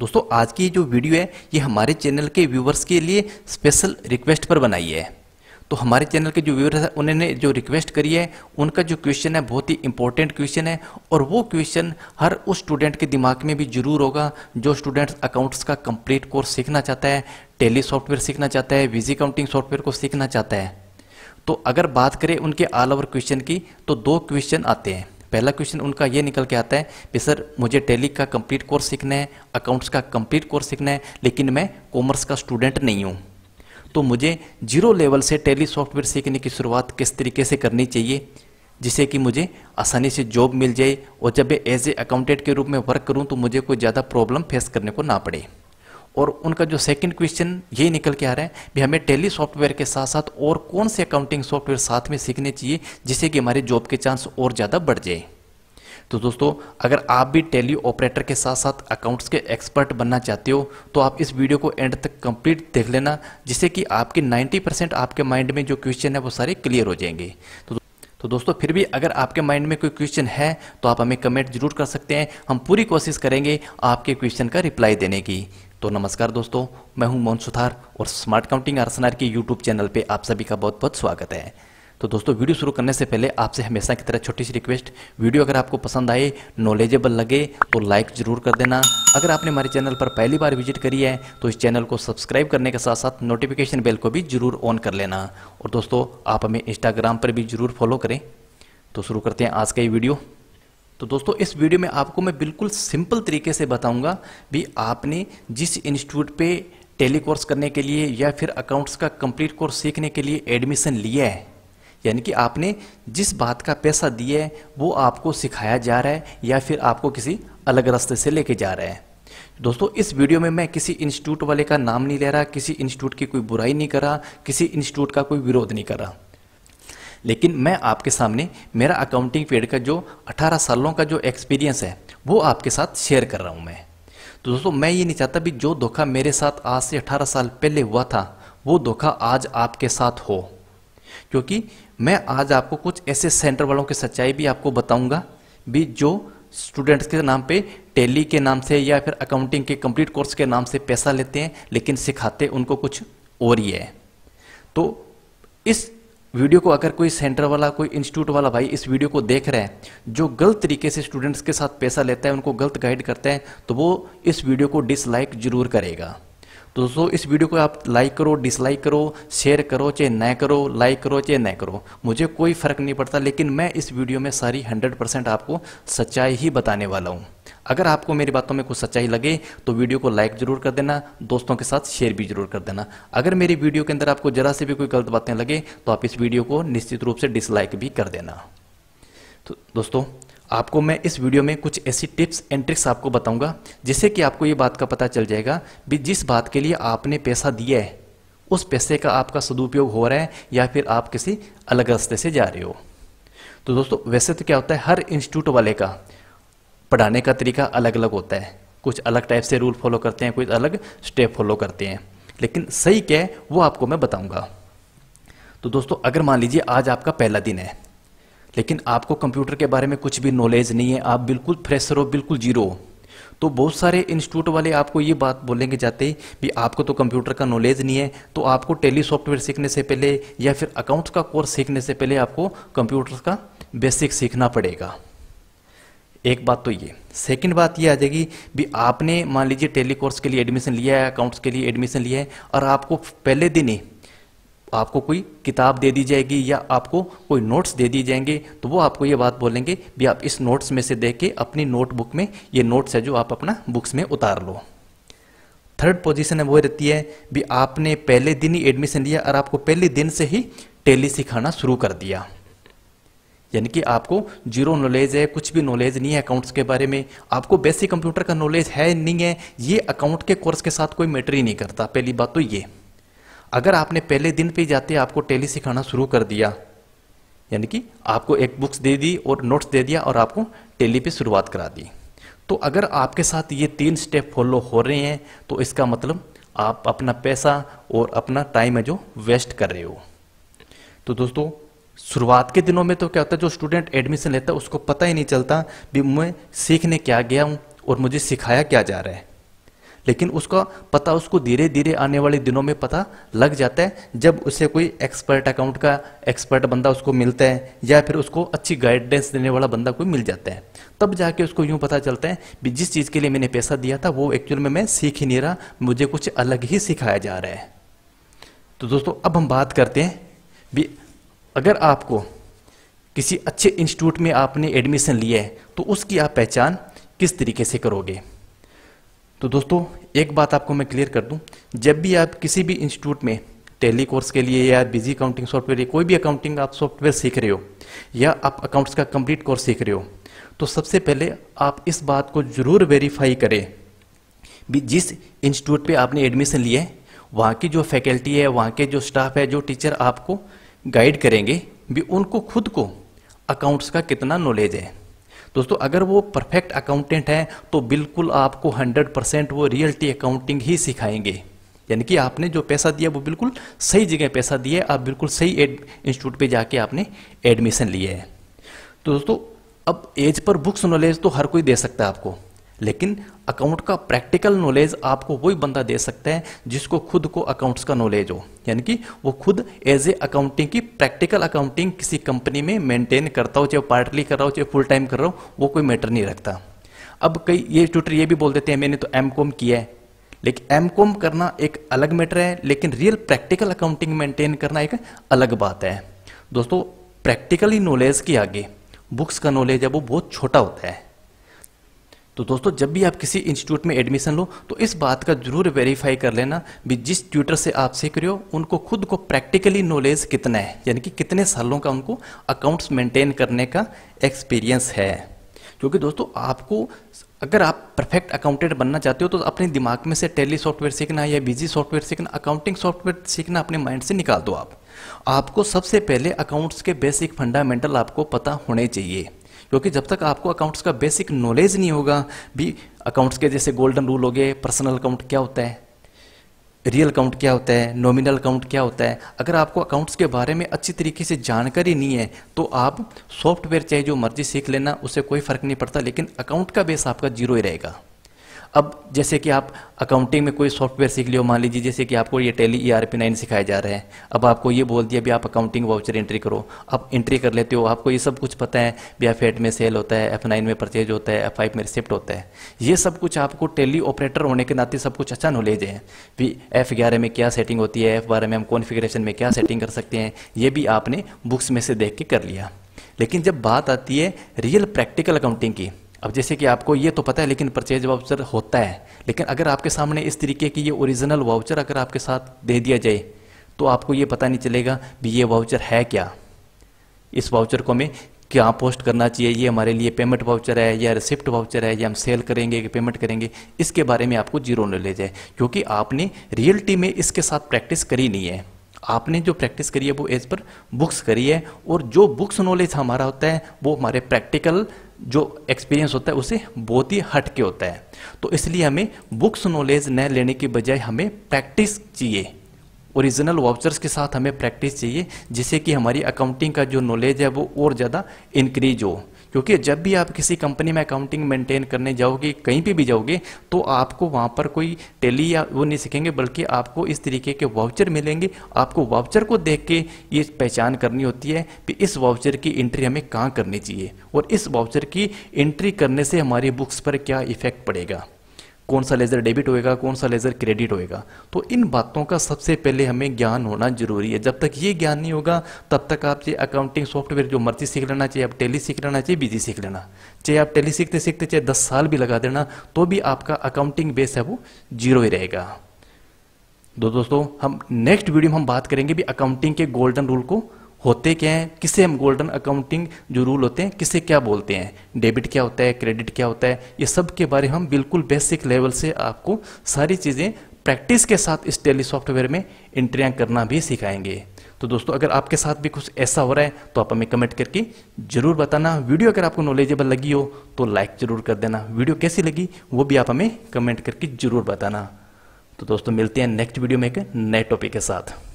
दोस्तों आज की जो वीडियो है ये हमारे चैनल के व्यूवर्स के लिए स्पेशल रिक्वेस्ट पर बनाई है तो हमारे चैनल के जो व्यूवर्स हैं उन्होंने जो रिक्वेस्ट करी है उनका जो क्वेश्चन है बहुत ही इंपॉर्टेंट क्वेश्चन है और वो क्वेश्चन हर उस स्टूडेंट के दिमाग में भी जरूर होगा जो स्टूडेंट्स अकाउंट्स का कंप्लीट कोर्स सीखना चाहता है टेली सॉफ्टवेयर सीखना चाहता है विजी काउंटिंग सॉफ्टवेयर को सीखना चाहता है तो अगर बात करें उनके ऑल ओवर क्वेश्चन की तो दो क्वेश्चन आते हैं पहला क्वेश्चन उनका ये निकल के आता है कि सर मुझे टेली का कंप्लीट कोर्स सीखना है अकाउंट्स का कंप्लीट कोर्स सीखना है लेकिन मैं कॉमर्स का स्टूडेंट नहीं हूँ तो मुझे जीरो लेवल से टेली सॉफ्टवेयर सीखने की शुरुआत किस तरीके से करनी चाहिए जिससे कि मुझे आसानी से जॉब मिल जाए और जब मैं एज ए अकाउंटेंट के रूप में वर्क करूँ तो मुझे कोई ज़्यादा प्रॉब्लम फेस करने को ना पड़े और उनका जो सेकंड क्वेश्चन ये निकल के आ रहा है भी हमें टेली सॉफ्टवेयर के साथ साथ और कौन से अकाउंटिंग सॉफ्टवेयर साथ में सीखने चाहिए जिससे कि हमारे जॉब के चांस और ज़्यादा बढ़ जाए तो दोस्तों अगर आप भी टेली ऑपरेटर के साथ साथ अकाउंट्स के एक्सपर्ट बनना चाहते हो तो आप इस वीडियो को एंड तक कंप्लीट देख लेना जिससे कि आपके 90 परसेंट आपके माइंड में जो क्वेश्चन है वो सारे क्लियर हो जाएंगे तो तो दोस्तों फिर भी अगर आपके माइंड में कोई क्वेश्चन है तो आप हमें कमेंट जरूर कर सकते हैं हम पूरी कोशिश करेंगे आपके क्वेश्चन का रिप्लाई देने की तो नमस्कार दोस्तों मैं हूं मोहन सुथार और स्मार्ट काउंटिंग आरसनार के यूट्यूब चैनल पे आप सभी का बहुत बहुत स्वागत है तो दोस्तों वीडियो शुरू करने से पहले आपसे हमेशा की तरह छोटी सी रिक्वेस्ट वीडियो अगर आपको पसंद आए नॉलेजेबल लगे तो लाइक ज़रूर कर देना अगर आपने हमारे चैनल पर पहली बार विजिट करी है तो इस चैनल को सब्सक्राइब करने के साथ साथ नोटिफिकेशन बेल को भी ज़रूर ऑन कर लेना और दोस्तों आप हमें इंस्टाग्राम पर भी ज़रूर फॉलो करें तो शुरू करते हैं आज का ये वीडियो तो दोस्तों इस वीडियो में आपको मैं बिल्कुल सिंपल तरीके से बताऊंगा भी आपने जिस इंस्टीट्यूट पे टेली कोर्स करने के लिए या फिर अकाउंट्स का कंप्लीट कोर्स सीखने के लिए एडमिशन लिया है यानी कि आपने जिस बात का पैसा दिया है वो आपको सिखाया जा रहा है या फिर आपको किसी अलग रास्ते से लेके जा रहा है दोस्तों इस वीडियो में मैं किसी इंस्टीट्यूट वाले का नाम नहीं ले रहा किसी इंस्टीट्यूट की कोई बुराई नहीं करा किसी इंस्टीट्यूट का कोई विरोध नहीं करा लेकिन मैं आपके सामने मेरा अकाउंटिंग पेड का जो 18 सालों का जो एक्सपीरियंस है वो आपके साथ शेयर कर रहा हूँ मैं तो दोस्तों मैं ये नहीं चाहता भी जो धोखा मेरे साथ आज से अठारह साल पहले हुआ था वो धोखा आज आपके साथ हो क्योंकि मैं आज आपको कुछ ऐसे सेंटर वालों की सच्चाई भी आपको बताऊंगा भी जो स्टूडेंट्स के नाम पे टेली के नाम से या फिर अकाउंटिंग के कंप्लीट कोर्स के नाम से पैसा लेते हैं लेकिन सिखाते उनको कुछ और ही है तो इस वीडियो को अगर कोई सेंटर वाला कोई इंस्टीट्यूट वाला भाई इस वीडियो को देख रहा है जो गलत तरीके से स्टूडेंट्स के साथ पैसा लेता है उनको गलत गाइड करता है तो वो इस वीडियो को डिसलाइक जरूर करेगा दोस्तों इस वीडियो को आप लाइक करो डिसलाइक करो शेयर करो चाहे न करो लाइक करो चाहे न करो मुझे कोई फ़र्क नहीं पड़ता लेकिन मैं इस वीडियो में सारी 100% आपको सच्चाई ही बताने वाला हूँ अगर आपको मेरी बातों में कुछ सच्चाई लगे तो वीडियो को लाइक जरूर कर देना दोस्तों के साथ शेयर भी जरूर कर देना अगर मेरी वीडियो के अंदर आपको जरा से भी कोई गलत बातें लगे तो आप इस वीडियो को निश्चित रूप से डिसलाइक भी कर देना तो दोस्तों आपको मैं इस वीडियो में कुछ ऐसी टिप्स एंड ट्रिक्स आपको बताऊंगा जिससे कि आपको ये बात का पता चल जाएगा भी जिस बात के लिए आपने पैसा दिया है उस पैसे का आपका सदुपयोग हो रहा है या फिर आप किसी अलग रास्ते से जा रहे हो तो दोस्तों वैसे तो क्या होता है हर इंस्टीट्यूट वाले का पढ़ाने का तरीका अलग अलग होता है कुछ अलग टाइप से रूल फॉलो करते हैं कुछ अलग स्टेप फॉलो करते हैं लेकिन सही क्या है वो आपको मैं बताऊंगा तो दोस्तों अगर मान लीजिए आज आपका पहला दिन है लेकिन आपको कंप्यूटर के बारे में कुछ भी नॉलेज नहीं है आप बिल्कुल फ्रेशर हो बिल्कुल जीरो हो तो बहुत सारे इंस्टीट्यूट वाले आपको ये बात बोलेंगे जाते भी आपको तो कंप्यूटर का नॉलेज नहीं है तो आपको टेली सॉफ्टवेयर सीखने से पहले या फिर अकाउंट्स का कोर्स सीखने से पहले आपको कंप्यूटर का बेसिक सीखना पड़ेगा एक बात तो ये सेकंड बात ये आ जाएगी भी आपने मान लीजिए टेली कोर्स के लिए एडमिशन लिया है अकाउंट्स के लिए एडमिशन लिया है और आपको पहले दिन ही आपको कोई किताब दे दी जाएगी या आपको कोई नोट्स दे दी जाएंगे तो वो आपको ये बात बोलेंगे भी आप इस नोट्स में से देख के अपनी नोटबुक में ये नोट्स है जो आप अपना बुक्स में उतार लो थर्ड पोजीशन है वो रहती है भी आपने पहले दिन ही एडमिशन लिया और आपको पहले दिन से ही टेली सिखाना शुरू कर दिया यानी कि आपको जीरो नॉलेज है कुछ भी नॉलेज नहीं है अकाउंट्स के बारे में आपको बेसिक कंप्यूटर का नॉलेज है नहीं है ये अकाउंट के कोर्स के साथ कोई मैटर ही नहीं करता पहली बात तो ये अगर आपने पहले दिन पे जाते आपको टेली सिखाना शुरू कर दिया यानी कि आपको एक बुक्स दे दी और नोट्स दे दिया और आपको टेली पे शुरुआत करा दी तो अगर आपके साथ ये तीन स्टेप फॉलो हो रहे हैं तो इसका मतलब आप अपना पैसा और अपना टाइम है जो वेस्ट कर रहे हो तो दोस्तों शुरुआत के दिनों में तो क्या होता है जो स्टूडेंट एडमिशन लेता है उसको पता ही नहीं चलता भी मैं सीखने क्या गया हूँ और मुझे सिखाया क्या जा रहा है लेकिन उसका पता उसको धीरे धीरे आने वाले दिनों में पता लग जाता है जब उसे कोई एक्सपर्ट अकाउंट का एक्सपर्ट बंदा उसको मिलता है या फिर उसको अच्छी गाइडेंस देने वाला बंदा कोई मिल जाता है तब जाके उसको यूँ पता चलता है कि जिस चीज़ के लिए मैंने पैसा दिया था वो एक्चुअल में मैं सीख ही नहीं रहा मुझे कुछ अलग ही सिखाया जा रहा है तो दोस्तों अब हम बात करते हैं भी अगर आपको किसी अच्छे इंस्टीट्यूट में आपने एडमिशन लिया है तो उसकी आप पहचान किस तरीके से करोगे तो दोस्तों एक बात आपको मैं क्लियर कर दूं जब भी आप किसी भी इंस्टीट्यूट में टेली कोर्स के लिए या बिजी अकाउंटिंग सॉफ्टवेयर या कोई भी अकाउंटिंग आप सॉफ्टवेयर सीख रहे हो या आप अकाउंट्स का कंप्लीट कोर्स सीख रहे हो तो सबसे पहले आप इस बात को जरूर वेरीफाई करें भी जिस इंस्टीट्यूट पे आपने एडमिशन लिया है वहाँ की जो फैकल्टी है वहाँ के जो स्टाफ है जो टीचर आपको गाइड करेंगे भी उनको खुद को अकाउंट्स का कितना नॉलेज है दोस्तों अगर वो परफेक्ट अकाउंटेंट हैं तो बिल्कुल आपको 100 परसेंट वो रियल्टी अकाउंटिंग ही सिखाएंगे यानी कि आपने जो पैसा दिया वो बिल्कुल सही जगह पैसा दिया आप बिल्कुल सही इंस्टीट्यूट पे जाके आपने एडमिशन लिया है तो दोस्तों अब एज पर बुक्स नॉलेज तो हर कोई दे सकता है आपको लेकिन अकाउंट का प्रैक्टिकल नॉलेज आपको वही बंदा दे सकता है जिसको खुद को अकाउंट्स का नॉलेज हो यानी कि वो खुद एज ए अकाउंटिंग की प्रैक्टिकल अकाउंटिंग किसी कंपनी में मेंटेन करता हो चाहे पार्टली कर रहा हो चाहे फुल टाइम कर रहा हो वो कोई मैटर नहीं रखता अब कई ये ट्यूटर ये भी बोल देते हैं मैंने तो एम किया है लेकिन एम कॉम करना एक अलग मैटर है लेकिन रियल प्रैक्टिकल अकाउंटिंग मेंटेन करना एक अलग बात है दोस्तों प्रैक्टिकली नॉलेज के आगे बुक्स का नॉलेज है वो बहुत छोटा होता है तो दोस्तों जब भी आप किसी इंस्टीट्यूट में एडमिशन लो तो इस बात का जरूर वेरीफाई कर लेना भी जिस ट्यूटर से आप सीख रहे हो उनको खुद को प्रैक्टिकली नॉलेज कितना है यानी कि कितने सालों का उनको अकाउंट्स मेंटेन करने का एक्सपीरियंस है क्योंकि दोस्तों आपको अगर आप परफेक्ट अकाउंटेंट बनना चाहते हो तो अपने दिमाग में से टेली सॉफ्टवेयर सीखना या बिजी सॉफ्टवेयर सीखना अकाउंटिंग सॉफ्टवेयर सीखना अपने माइंड से निकाल दो आप आपको सबसे पहले अकाउंट्स के बेसिक फंडामेंटल आपको पता होने चाहिए क्योंकि जब तक आपको अकाउंट्स का बेसिक नॉलेज नहीं होगा भी अकाउंट्स के जैसे गोल्डन रूल हो गए पर्सनल अकाउंट क्या होता है रियल अकाउंट क्या होता है नॉमिनल अकाउंट क्या होता है अगर आपको अकाउंट्स के बारे में अच्छी तरीके से जानकारी नहीं है तो आप सॉफ्टवेयर चाहे जो मर्जी सीख लेना उससे कोई फर्क नहीं पड़ता लेकिन अकाउंट का बेस आपका जीरो ही रहेगा अब जैसे कि आप अकाउंटिंग में कोई सॉफ्टवेयर सीख लियो मान लीजिए जैसे कि आपको ये Tally E R P nine सिखाया जा रहा है अब आपको ये बोल दिया भी आप अकाउंटिंग वाउचर एंट्री करो आप एंट्री कर लेते हो आपको ये सब कुछ पता है भी एफ एट में सेल होता है एफ नाइन में परचेज होता है एफ फाइव में रिसिप्ट होता है ये सब कुछ आपको टेली ऑपरेटर होने के नाते सब कुछ अच्छा नॉलेज है भी एफ ग्यारह में क्या सेटिंग होती है एफ बारह में हम कॉन्फिग्रेशन में क्या सेटिंग कर सकते हैं ये भी आपने बुक्स में से देख के कर लिया लेकिन जब बात आती है रियल प्रैक्टिकल अकाउंटिंग की अब जैसे कि आपको ये तो पता है लेकिन परचेज वाउचर होता है लेकिन अगर आपके सामने इस तरीके की ये ओरिजिनल वाउचर अगर आपके साथ दे दिया जाए तो आपको ये पता नहीं चलेगा भी ये वाउचर है क्या इस वाउचर को हमें क्या पोस्ट करना चाहिए ये हमारे लिए पेमेंट वाउचर है या रिसिप्ट वाउचर है या हम सेल करेंगे कि पेमेंट करेंगे इसके बारे में आपको जीरो नॉलेज है क्योंकि आपने रियलिटी में इसके साथ प्रैक्टिस करी नहीं है आपने जो प्रैक्टिस करी है वो एज पर बुक्स करी है और जो बुक्स नॉलेज हमारा होता है वो हमारे प्रैक्टिकल जो एक्सपीरियंस होता है उसे बहुत ही हट के होता है तो इसलिए हमें बुक्स नॉलेज न लेने के बजाय हमें प्रैक्टिस चाहिए ओरिजिनल वाउचर्स के साथ हमें प्रैक्टिस चाहिए जिससे कि हमारी अकाउंटिंग का जो नॉलेज है वो और ज़्यादा इंक्रीज हो क्योंकि जब भी आप किसी कंपनी में अकाउंटिंग मेंटेन करने जाओगे कहीं पे भी जाओगे तो आपको वहाँ पर कोई टेली या वो नहीं सीखेंगे बल्कि आपको इस तरीके के वाउचर मिलेंगे आपको वाउचर को देख के ये पहचान करनी होती है कि इस वाउचर की एंट्री हमें कहाँ करनी चाहिए और इस वाउचर की एंट्री करने से हमारी बुक्स पर क्या इफेक्ट पड़ेगा कौन सा लेज़र डेबिट होएगा कौन सा लेज़र क्रेडिट होएगा तो इन बातों का सबसे पहले हमें ज्ञान होना जरूरी है जब तक ये ज्ञान नहीं होगा तब तक आप चाहे अकाउंटिंग सॉफ्टवेयर जो मर्जी सीख लेना चाहिए आप टेली सीख लेना चाहिए बिजी सीख लेना चाहे आप टेली सीखते सीखते चाहे दस साल भी लगा देना तो भी आपका अकाउंटिंग बेस है वो जीरो ही रहेगा दो तो दोस्तों हम नेक्स्ट वीडियो में हम बात करेंगे भी अकाउंटिंग के गोल्डन रूल को होते क्या हैं किसे हम गोल्डन अकाउंटिंग जो रूल होते हैं किसे क्या बोलते हैं डेबिट क्या होता है क्रेडिट क्या होता है ये सब के बारे में हम बिल्कुल बेसिक लेवल से आपको सारी चीज़ें प्रैक्टिस के साथ इस टेली सॉफ्टवेयर में इंट्रिया करना भी सिखाएंगे तो दोस्तों अगर आपके साथ भी कुछ ऐसा हो रहा है तो आप हमें कमेंट करके जरूर बताना वीडियो अगर आपको नॉलेजेबल लगी हो तो लाइक जरूर कर देना वीडियो कैसी लगी वो भी आप हमें कमेंट करके जरूर बताना तो दोस्तों मिलते हैं नेक्स्ट वीडियो में एक नए टॉपिक के साथ